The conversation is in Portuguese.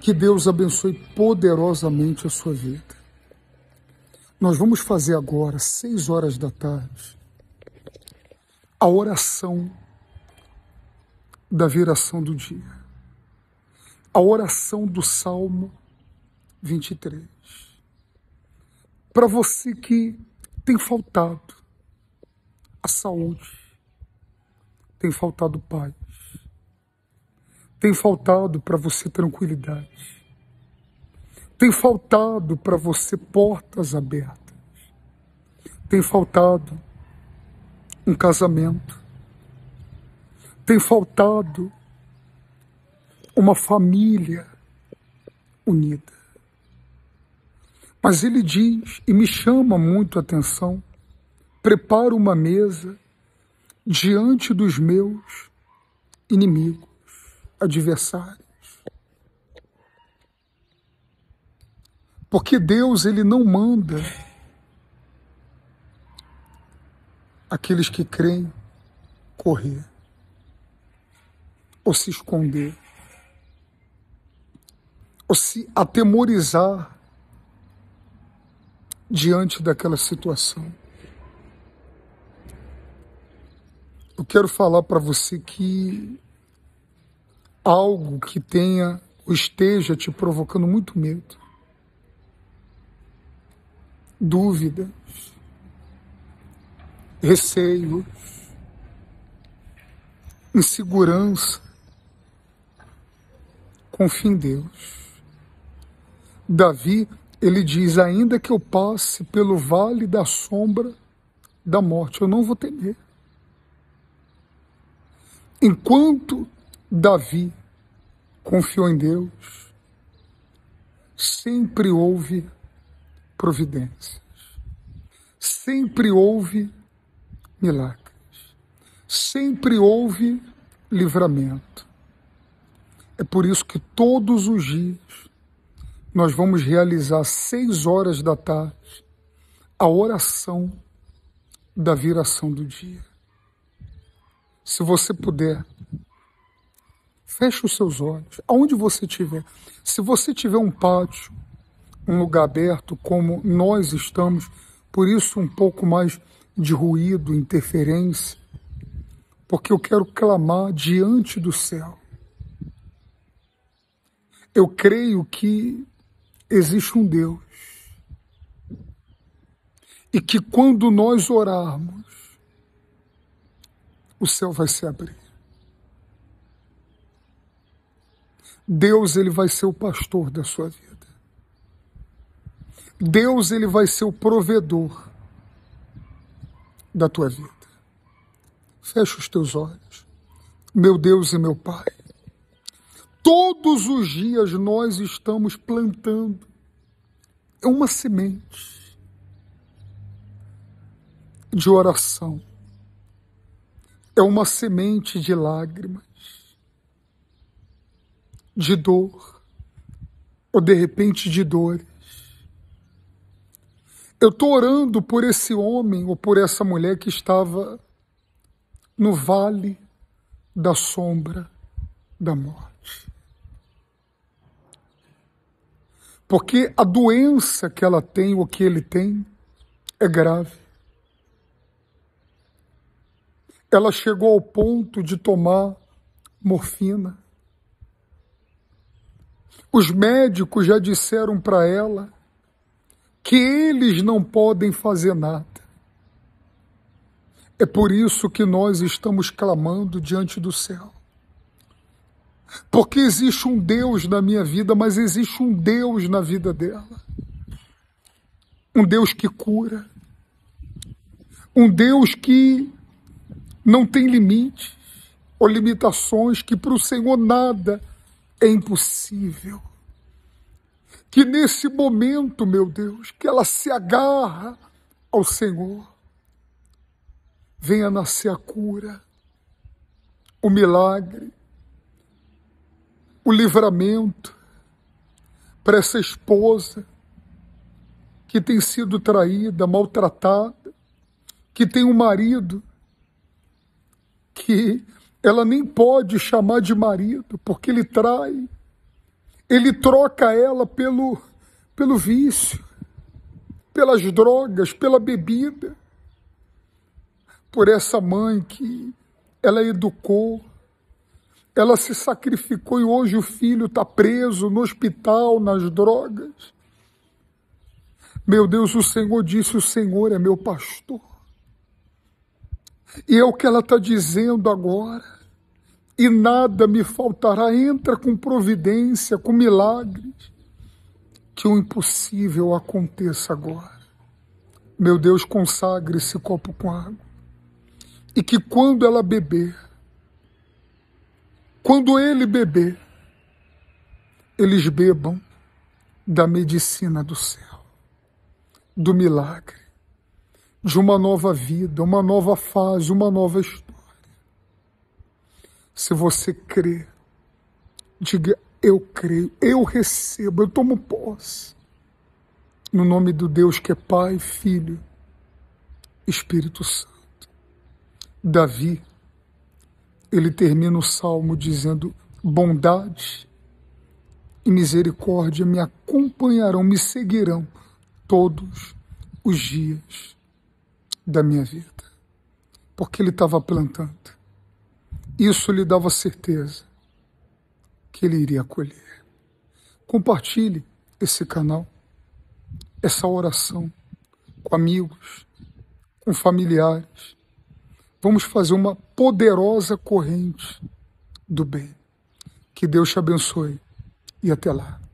Que Deus abençoe poderosamente a sua vida. Nós vamos fazer agora, seis horas da tarde, a oração da viração do dia. A oração do Salmo 23. Para você que tem faltado a saúde, tem faltado paz, tem faltado para você tranquilidade. Tem faltado para você portas abertas. Tem faltado um casamento. Tem faltado uma família unida. Mas ele diz, e me chama muito a atenção, prepara uma mesa diante dos meus inimigos adversários. Porque Deus ele não manda aqueles que creem correr ou se esconder ou se atemorizar diante daquela situação. Eu quero falar para você que algo que tenha ou esteja te provocando muito medo, dúvida, receio, insegurança. Confie em Deus. Davi, ele diz: Ainda que eu passe pelo vale da sombra da morte, eu não vou temer. Enquanto Davi confiou em Deus, sempre houve providências, sempre houve milagres, sempre houve livramento. É por isso que todos os dias nós vamos realizar às seis horas da tarde a oração da viração do dia. Se você puder, Feche os seus olhos, aonde você estiver. Se você tiver um pátio, um lugar aberto, como nós estamos, por isso um pouco mais de ruído, interferência, porque eu quero clamar diante do céu. Eu creio que existe um Deus e que quando nós orarmos, o céu vai se abrir. Deus ele vai ser o pastor da sua vida. Deus ele vai ser o provedor da tua vida. Fecha os teus olhos. Meu Deus e meu Pai, todos os dias nós estamos plantando é uma semente de oração. É uma semente de lágrimas de dor, ou de repente de dores. Eu estou orando por esse homem ou por essa mulher que estava no vale da sombra da morte. Porque a doença que ela tem ou que ele tem é grave. Ela chegou ao ponto de tomar morfina. Os médicos já disseram para ela que eles não podem fazer nada. É por isso que nós estamos clamando diante do céu. Porque existe um Deus na minha vida, mas existe um Deus na vida dela. Um Deus que cura. Um Deus que não tem limites ou limitações, que para o Senhor nada é impossível que nesse momento, meu Deus, que ela se agarra ao Senhor, venha nascer a cura, o milagre, o livramento para essa esposa que tem sido traída, maltratada, que tem um marido que ela nem pode chamar de marido, porque ele trai. Ele troca ela pelo, pelo vício, pelas drogas, pela bebida, por essa mãe que ela educou, ela se sacrificou e hoje o filho está preso no hospital, nas drogas. Meu Deus, o Senhor disse: O Senhor é meu pastor e é o que ela está dizendo agora. E nada me faltará. Entra com providência, com milagres. Que o impossível aconteça agora. Meu Deus, consagre esse copo com água. E que quando ela beber, quando ele beber, eles bebam da medicina do céu, do milagre de uma nova vida, uma nova fase, uma nova história. Se você crê, diga: Eu creio, eu recebo, eu tomo posse. No nome do Deus que é Pai, Filho, Espírito Santo. Davi, ele termina o salmo dizendo: Bondade e misericórdia me acompanharão, me seguirão todos os dias da minha vida, porque ele estava plantando. Isso lhe dava certeza que ele iria colher. Compartilhe esse canal, essa oração com amigos, com familiares. Vamos fazer uma poderosa corrente do bem. Que Deus te abençoe e até lá.